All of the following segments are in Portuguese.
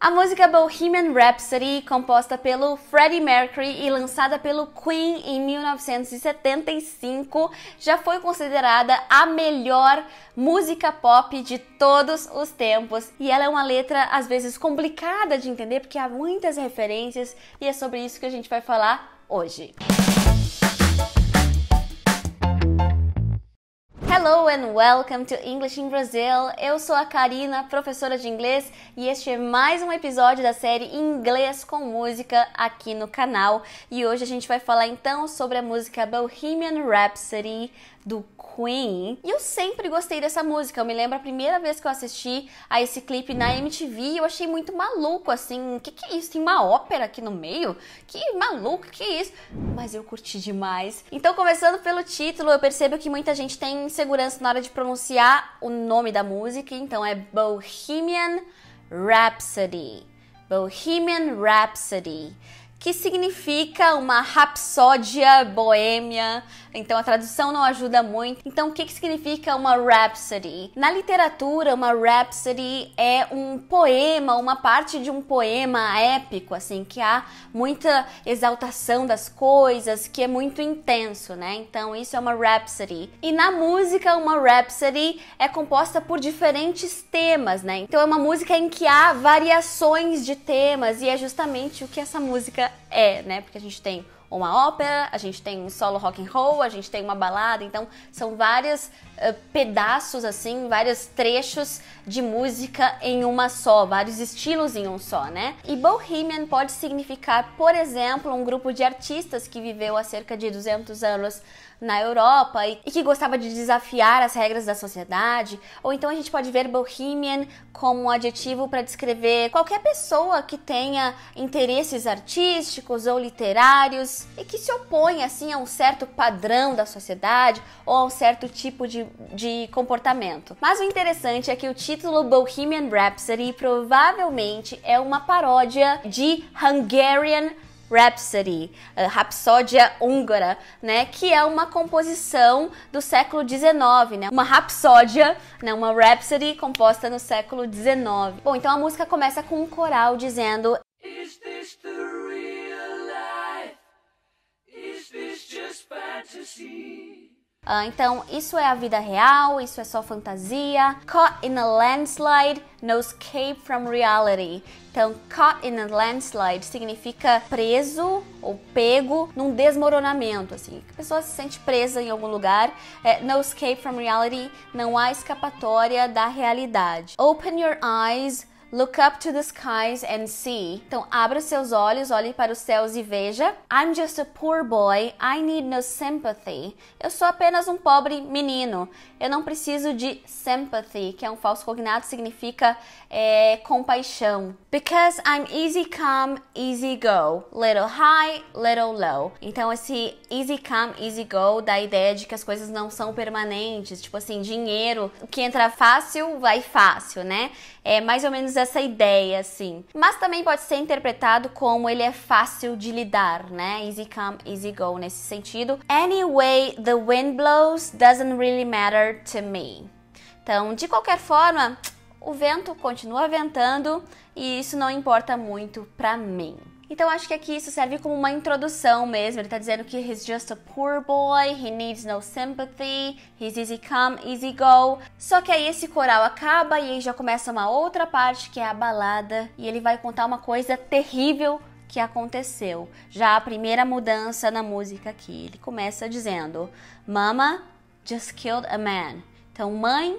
A música Bohemian Rhapsody, composta pelo Freddie Mercury e lançada pelo Queen em 1975, já foi considerada a melhor música pop de todos os tempos. E ela é uma letra às vezes complicada de entender porque há muitas referências e é sobre isso que a gente vai falar hoje. Música Hello and welcome to English in Brazil. Eu sou a Karina, professora de inglês, e este é mais um episódio da série Inglês com Música aqui no canal. E hoje a gente vai falar então sobre a música Bohemian Rhapsody do Queen. E eu sempre gostei dessa música. Eu me lembro a primeira vez que eu assisti a esse clipe na MTV e eu achei muito maluco, assim. O que, que é isso? Tem uma ópera aqui no meio? Que maluco, que é isso? Mas eu curti demais. Então, começando pelo título, eu percebo que muita gente tem insegurança na hora de pronunciar o nome da música. Então, é Bohemian Rhapsody. Bohemian Rhapsody, que significa uma rapsódia boêmia, então a tradução não ajuda muito. Então, o que, que significa uma rhapsody? Na literatura, uma rhapsody é um poema, uma parte de um poema épico, assim, que há muita exaltação das coisas, que é muito intenso, né? Então, isso é uma rhapsody. E na música, uma rhapsody é composta por diferentes temas, né? Então, é uma música em que há variações de temas e é justamente o que essa música é, né? Porque a gente tem uma ópera, a gente tem um solo rock and roll, a gente tem uma balada, então são vários uh, eh, pedaços assim, vários trechos de música em uma só, vários estilos em um só, né? E bohemian pode significar, por exemplo, um grupo de artistas que viveu há cerca de 200 anos na Europa e, e que gostava de desafiar as regras da sociedade, ou então a gente pode ver bohemian como um adjetivo para descrever qualquer pessoa que tenha interesses artísticos ou literários e que se opõe assim a um certo padrão da sociedade ou a um certo tipo de, de comportamento. Mas o interessante é que o título Bohemian Rhapsody provavelmente é uma paródia de Hungarian Rhapsody, eh, Rapsódia Húngara, né, que é uma composição do século XIX, né, uma rapsódia, né, uma Rhapsody composta no século XIX. Bom, então a música começa com um coral dizendo Is this the real life? Is this just fantasy? Uh, então, isso é a vida real, isso é só fantasia. Caught in a landslide, no escape from reality. Então, caught in a landslide significa preso ou pego num desmoronamento, assim. A pessoa se sente presa em algum lugar. É, no escape from reality, não há escapatória da realidade. Open your eyes Look up to the skies and see. Então, abra seus olhos, olhe para os céus e veja. I'm just a poor boy. I need no sympathy. Eu sou apenas um pobre menino. Eu não preciso de sympathy, que é um falso cognato, significa é, compaixão. Because I'm easy come, easy go. Little high, little low. Então, esse easy come, easy go dá a ideia de que as coisas não são permanentes. Tipo assim, dinheiro, o que entra fácil, vai fácil, né? É mais ou menos essa ideia, assim. Mas também pode ser interpretado como ele é fácil de lidar, né? Easy come, easy go nesse sentido. Anyway, the wind blows doesn't really matter to me. Então, de qualquer forma, o vento continua ventando e isso não importa muito para mim. Então acho que aqui isso serve como uma introdução mesmo. Ele está dizendo que he's just a poor boy, he needs no sympathy, he's easy come, easy go. Só que aí esse coral acaba e aí já começa uma outra parte que é a balada e ele vai contar uma coisa terrível que aconteceu. Já a primeira mudança na música aqui. Ele começa dizendo: Mama just killed a man. Então, mãe,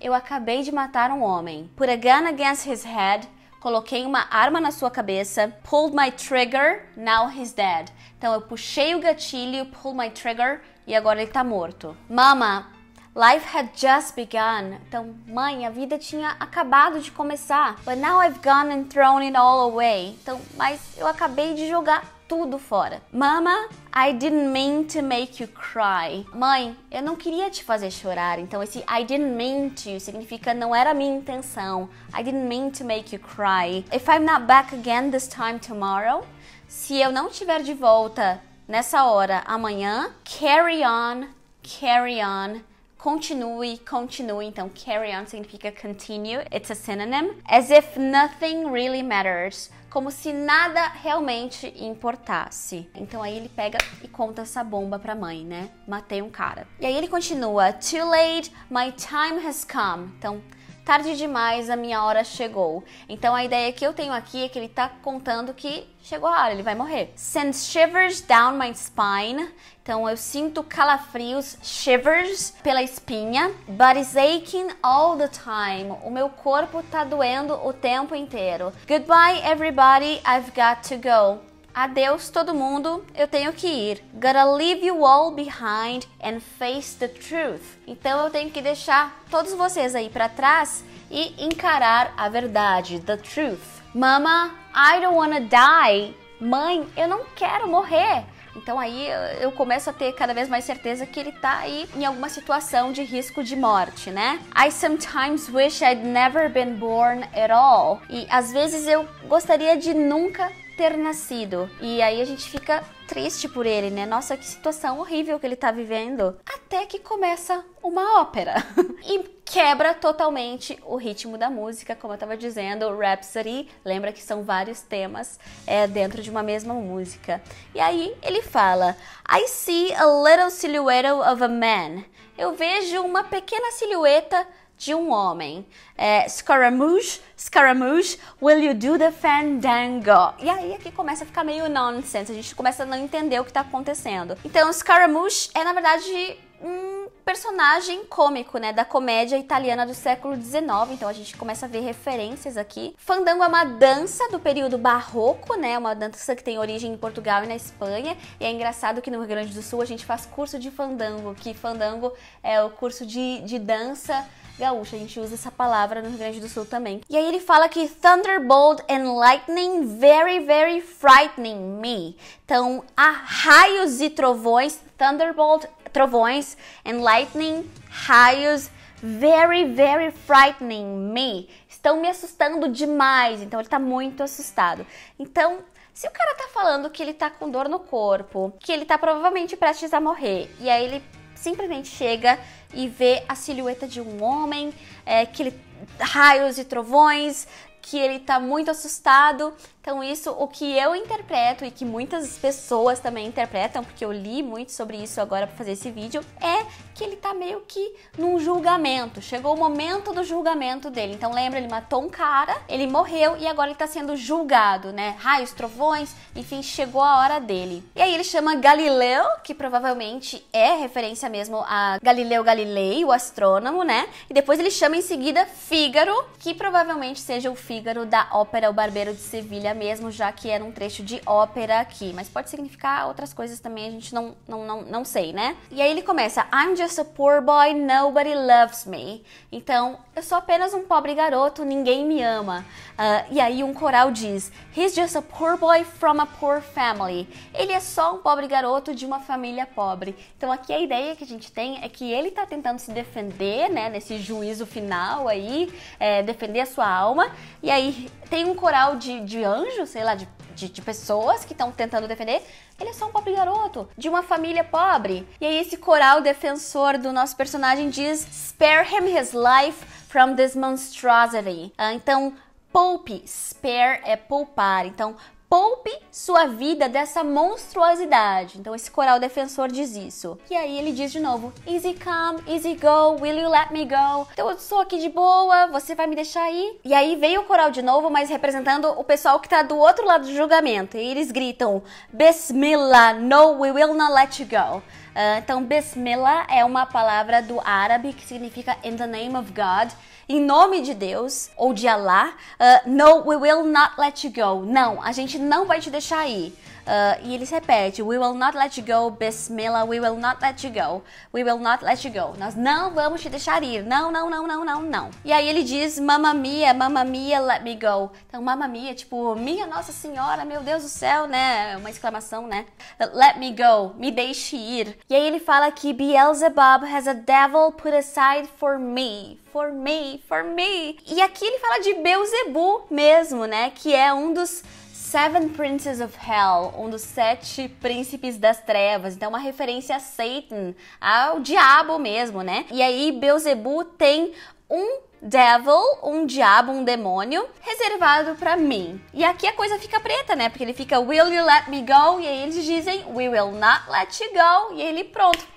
eu acabei de matar um homem. Put a gun against his head coloquei uma arma na sua cabeça, pulled my trigger, now he's dead. Então eu puxei o gatilho, pulled my trigger e agora ele tá morto. Mama, Life had just begun. Então, mãe, a vida tinha acabado de começar. But now I've gone and thrown it all away. Então, mas eu acabei de jogar tudo fora. Mama, I didn't mean to make you cry. Mãe, eu não queria te fazer chorar. Então esse I didn't mean to significa não era minha intenção. I didn't mean to make you cry. If I'm not back again this time tomorrow, se eu não estiver de volta nessa hora amanhã, carry on, carry on Continue, continue. Então, carry on significa continue. It's a synonym. As if nothing really matters. Como se nada realmente importasse. Então aí ele pega e conta essa bomba pra mãe, né? Matei um cara. E aí ele continua. Too late, my time has come. Então, tarde demais, a minha hora chegou. Então a ideia que eu tenho aqui é que ele tá contando que chegou a hora, ele vai morrer. Sends shivers down my spine. Então eu sinto calafrios, shivers, pela espinha. it's aching all the time. O meu corpo tá doendo o tempo inteiro. Goodbye everybody, I've got to go. Adeus, todo mundo, eu tenho que ir. Gotta leave you all behind and face the truth. Então eu tenho que deixar todos vocês aí para trás e encarar a verdade, the truth. Mama, I don't wanna die. Mãe, eu não quero morrer. Então aí eu começo a ter cada vez mais certeza que ele tá aí em alguma situação de risco de morte, né? I sometimes wish I'd never been born at all. E às vezes eu gostaria de nunca ter nascido. E aí a gente fica triste por ele, né? Nossa, que situação horrível que ele tá vivendo. Até que começa uma ópera. e quebra totalmente o ritmo da música, como eu tava dizendo, Rhapsody, lembra que são vários temas é, dentro de uma mesma música. E aí ele fala: I see a little silhouette of a man. Eu vejo uma pequena silhueta de um homem. É, Scaramouche, Scaramouche, will you do the fandango? E aí aqui começa a ficar meio nonsense, a gente começa a não entender o que está acontecendo. Então, Scaramouche é, na verdade, um personagem cômico, né, da comédia italiana do século XIX, então a gente começa a ver referências aqui. Fandango é uma dança do período barroco, né, uma dança que tem origem em Portugal e na Espanha, e é engraçado que no Rio Grande do Sul a gente faz curso de fandango, que fandango é o curso de, de dança gaúcha. A gente usa essa palavra no Rio Grande do Sul também. E aí ele fala que thunderbolt and lightning very, very frightening me. Então, a raios e trovões, thunderbolt, trovões, and lightning, raios, very, very frightening me. Estão me assustando demais. Então, ele tá muito assustado. Então, se o cara tá falando que ele tá com dor no corpo, que ele tá provavelmente prestes a morrer, e aí ele simplesmente chega e vê a silhueta de um homem, é, que ele, raios e trovões, que ele tá muito assustado então, isso, o que eu interpreto e que muitas pessoas também interpretam, porque eu li muito sobre isso agora para fazer esse vídeo, é que ele tá meio que num julgamento. Chegou o momento do julgamento dele. Então, lembra, ele matou um cara, ele morreu e agora ele tá sendo julgado, né? Raios, trovões, enfim, chegou a hora dele. E aí ele chama Galileu, que provavelmente é referência mesmo a Galileu Galilei, o astrônomo, né? E depois ele chama em seguida Fígaro, que provavelmente seja o Fígaro da ópera O Barbeiro de Sevilha mesmo, já que era um trecho de ópera aqui. Mas pode significar outras coisas também, a gente não, não, não, não sei, né? E aí ele começa: I'm just a poor boy, nobody loves me. Então, eu sou apenas um pobre garoto, ninguém me ama. Uh, e aí um coral diz: He's just a poor boy from a poor family. Ele é só um pobre garoto de uma família pobre. Então aqui a ideia que a gente tem é que ele está tentando se defender, né, nesse juízo final aí, é, defender a sua alma. E aí tem um coral de, de anjo, sei lá, de, de, de pessoas que estão tentando defender. Ele é só um pobre garoto, de uma família pobre. E aí esse coral defensor do nosso personagem diz: Spare him his life from this monstrosity. Ah, então, poupe, spare é poupar. Então, poupe sua vida dessa monstruosidade. Então esse coral defensor diz isso. E aí ele diz de novo: Easy come, easy go, will you let me go? Então eu sou aqui de boa, você vai me deixar ir? E aí vem o coral de novo, mas representando o pessoal que tá do outro lado do julgamento. E eles gritam: Bismillah, no, we will not let you go. Ah, então, Bismillah é uma palavra do árabe que significa in the name of God, em nome de Deus ou de Allah. Uh, no, we will not let you go. Não, a gente não vai te deixar ir. Uh, e eles repetem: We will not let you go, Bismillah, we will not let you go, we will not let you go. Nós não vamos te deixar ir, não, não, não, não, não, não. E aí ele diz: Mamma mia, mamma mia, let me go. Então, mamma mia, tipo, minha Nossa Senhora, meu Deus do céu, né? É uma exclamação, né? Let me go, me deixe ir. E aí ele fala que Beelzebub has a devil put aside for me, for me, for me. E aqui ele fala de Beelzebub mesmo, né? Que é um dos Seven Princes of Hell, um dos sete príncipes das trevas. Então, uma referência a Satan, ao diabo mesmo, né? E aí, Beelzebub tem um devil, um diabo, um demônio, reservado para mim. E aqui a coisa fica preta, né? Porque ele fica Will you let me go? E aí eles dizem We will not let you go. E ele pronto.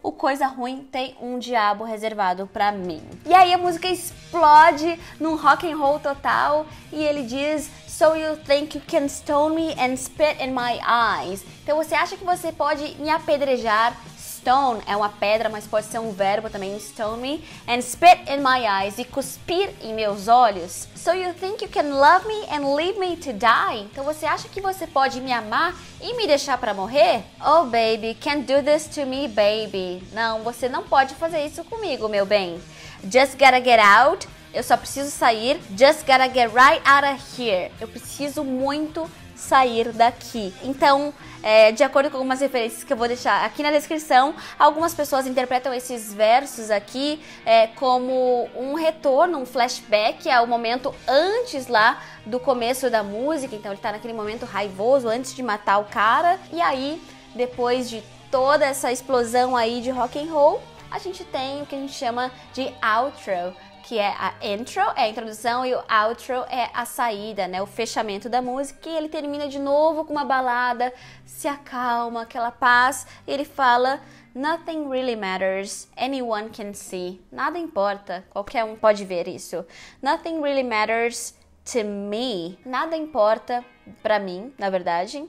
O coisa ruim tem um diabo reservado para mim. E aí a música explode num rock and roll total e ele diz So you think you can stone me and spit in my eyes. Então você acha que você pode me apedrejar? Stone é uma pedra, mas pode ser um verbo também. Stone me and spit in my eyes. E cuspir em meus olhos. So you think you can love me and leave me to die? Então você acha que você pode me amar e me deixar para morrer? Oh baby, can't do this to me, baby. Não, você não pode fazer isso comigo, meu bem. Just gotta get out. Eu só preciso sair. Just gotta get right out of here. Eu preciso muito sair daqui. Então, é, de acordo com algumas referências que eu vou deixar aqui na descrição, algumas pessoas interpretam esses versos aqui é, como um retorno, um flashback ao momento antes lá do começo da música. Então, ele tá naquele momento raivoso antes de matar o cara. E aí, depois de toda essa explosão aí de rock and roll, a gente tem o que a gente chama de outro que é a intro, é a introdução, e o outro é a saída, né? O fechamento da música. E ele termina de novo com uma balada, se acalma, aquela paz. E ele fala: Nothing really matters, anyone can see. Nada importa, qualquer um pode ver isso. Nothing really matters to me. Nada importa para mim, na verdade.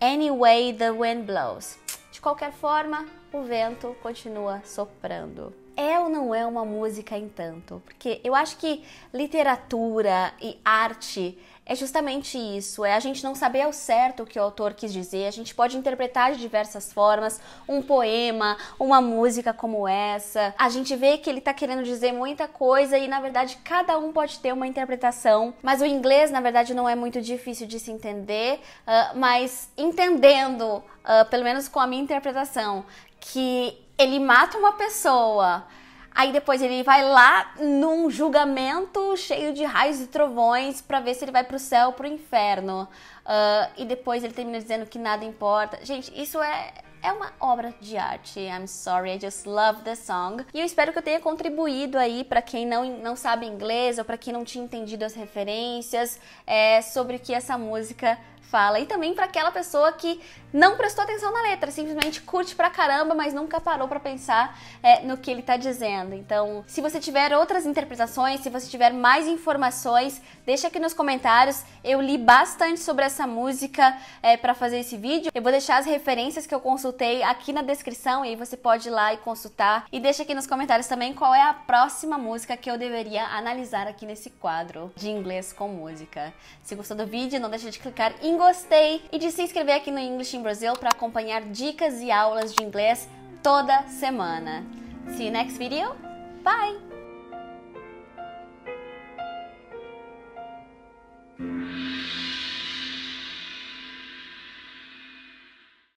Anyway, the wind blows. De qualquer forma, o vento continua soprando é ou não é uma música em tanto? Porque eu acho que literatura e arte é justamente isso, é a gente não saber ao certo o que o autor quis dizer, a gente pode interpretar de diversas formas, um poema, uma música como essa. A gente vê que ele está querendo dizer muita coisa e na verdade cada um pode ter uma interpretação, mas o inglês na verdade não é muito difícil de se entender, uh, mas entendendo, uh, pelo menos com a minha interpretação, que ele mata uma pessoa, aí depois ele vai lá num julgamento cheio de raios e trovões para ver se ele vai pro céu ou pro inferno. Uh, e depois ele termina dizendo que nada importa. Gente, isso é é uma obra de arte. I'm sorry, I just love the song. E eu espero que eu tenha contribuído aí para quem não, não sabe inglês ou para quem não tinha entendido as referências é, sobre o que essa música fala. E também para aquela pessoa que não prestou atenção na letra, simplesmente curte pra caramba, mas nunca parou para pensar é, no que ele tá dizendo. Então, se você tiver outras interpretações, se você tiver mais informações, deixa aqui nos comentários. Eu li bastante sobre essa música é, para fazer esse vídeo. Eu vou deixar as referências que eu consultei consultei aqui na descrição e aí você pode ir lá e consultar. E deixa aqui nos comentários também qual é a próxima música que eu deveria analisar aqui nesse quadro de inglês com música. Se gostou do vídeo, não deixa de clicar em gostei e de se inscrever aqui no English in Brazil para acompanhar dicas e aulas de inglês toda semana. See you next video. Bye!